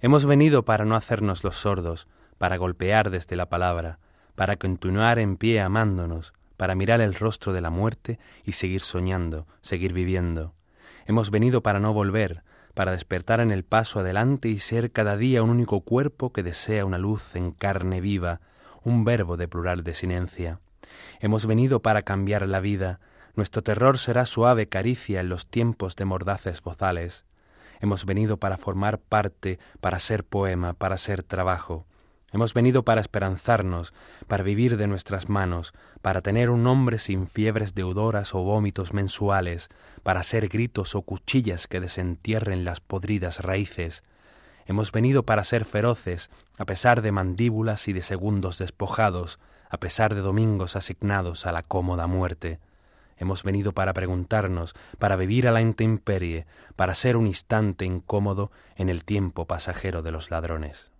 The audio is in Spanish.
Hemos venido para no hacernos los sordos, para golpear desde la palabra, para continuar en pie amándonos, para mirar el rostro de la muerte y seguir soñando, seguir viviendo. Hemos venido para no volver, para despertar en el paso adelante y ser cada día un único cuerpo que desea una luz en carne viva, un verbo de plural de Hemos venido para cambiar la vida, nuestro terror será suave caricia en los tiempos de mordaces bozales. Hemos venido para formar parte, para ser poema, para ser trabajo. Hemos venido para esperanzarnos, para vivir de nuestras manos, para tener un hombre sin fiebres deudoras o vómitos mensuales, para ser gritos o cuchillas que desentierren las podridas raíces. Hemos venido para ser feroces, a pesar de mandíbulas y de segundos despojados, a pesar de domingos asignados a la cómoda muerte. Hemos venido para preguntarnos, para vivir a la intemperie, para ser un instante incómodo en el tiempo pasajero de los ladrones.